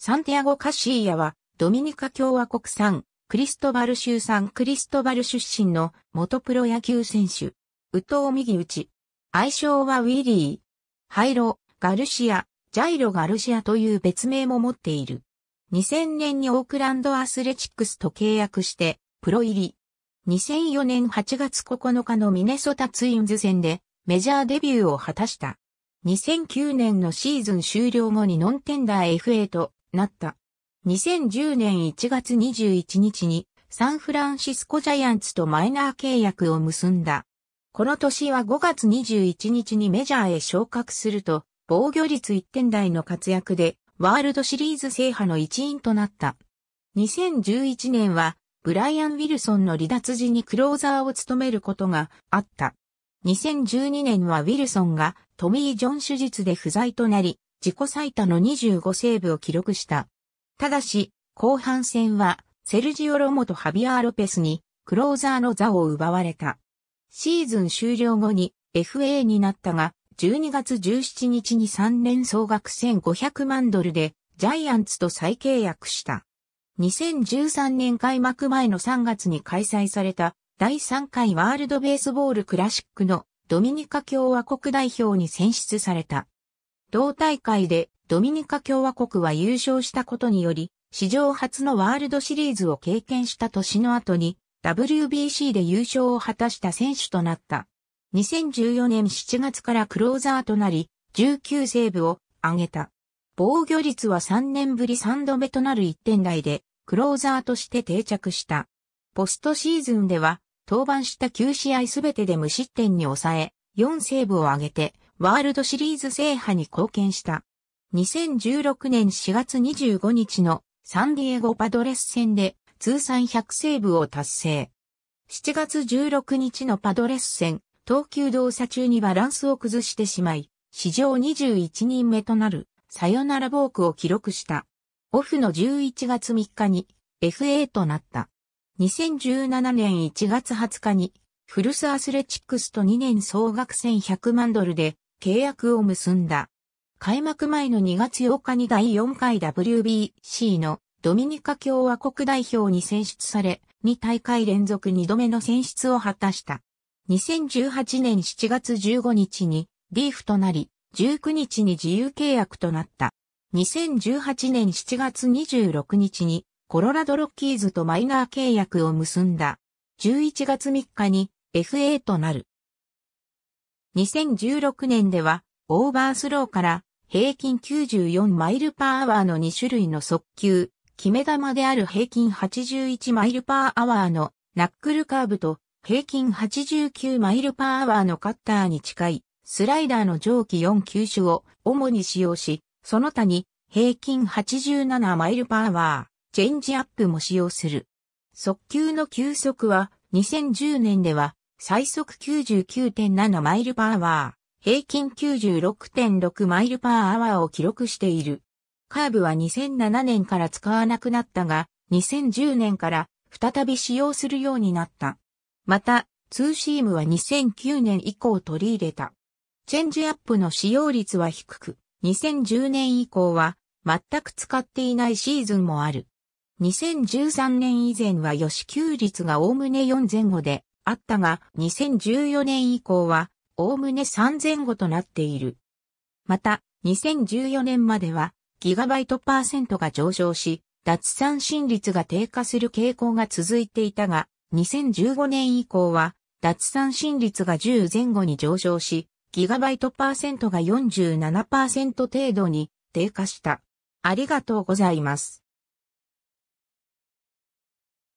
サンティアゴ・カシーヤは、ドミニカ共和国産、クリストバル州産クリストバル出身の元プロ野球選手。ウト投右打ち。愛称はウィリー。ハイロ、ガルシア、ジャイロ・ガルシアという別名も持っている。2000年にオークランドアスレチックスと契約して、プロ入り。2004年8月9日のミネソタツインズ戦でメジャーデビューを果たした。2009年のシーズン終了後にノンテンダー FA となった。2010年1月21日にサンフランシスコジャイアンツとマイナー契約を結んだ。この年は5月21日にメジャーへ昇格すると、防御率1点台の活躍で、ワールドシリーズ制覇の一員となった。2011年は、ブライアン・ウィルソンの離脱時にクローザーを務めることがあった。2012年はウィルソンがトミー・ジョン手術で不在となり、自己最多の25セーブを記録した。ただし、後半戦は、セルジオ・ロモとハビアー・ロペスに、クローザーの座を奪われた。シーズン終了後に FA になったが、12月17日に3年総額1500万ドルで、ジャイアンツと再契約した。2013年開幕前の3月に開催された第3回ワールドベースボールクラシックのドミニカ共和国代表に選出された。同大会でドミニカ共和国は優勝したことにより、史上初のワールドシリーズを経験した年の後に、WBC で優勝を果たした選手となった。2014年7月からクローザーとなり、19セーブを挙げた。防御率は3年ぶり3度目となる1点台で、クローザーとして定着した。ポストシーズンでは、登板した9試合すべてで無失点に抑え、4セーブを挙げて、ワールドシリーズ制覇に貢献した。2016年4月25日のサンディエゴパドレス戦で通算100セーブを達成。7月16日のパドレス戦、投球動作中にバランスを崩してしまい、史上21人目となるサヨナラボークを記録した。オフの11月3日に FA となった。2017年1月20日にフルスアスレチックスと2年総額1100万ドルで契約を結んだ。開幕前の2月8日に第4回 WBC のドミニカ共和国代表に選出され、2大会連続2度目の選出を果たした。2018年7月15日にリーフとなり、19日に自由契約となった。2018年7月26日にコロラドロッキーズとマイナー契約を結んだ。11月3日に FA となる。2016年では、オーバースローから平均94マイルパーアワーの2種類の速球、決め球である平均81マイルパーアワーのナックルカーブと平均89マイルパーアワーのカッターに近いスライダーの上記4球種を主に使用し、その他に平均87マイルパーアワー、チェンジアップも使用する。速球の球速は2010年では最速99.7マイルパーワー、平均96.6マイルパーアワーを記録している。カーブは2007年から使わなくなったが、2010年から再び使用するようになった。また、ツーシームは2009年以降取り入れた。チェンジアップの使用率は低く、2010年以降は全く使っていないシーズンもある。2013年以前は予支給率がおおむね4前後で、あったが、2014年以降は、おおむね3前後となっている。また、2014年までは、ギガバイトパーセントが上昇し、脱三振率が低下する傾向が続いていたが、2015年以降は、脱三振率が10前後に上昇し、ギガバイトパーセントが47%程度に低下した。ありがとうございます。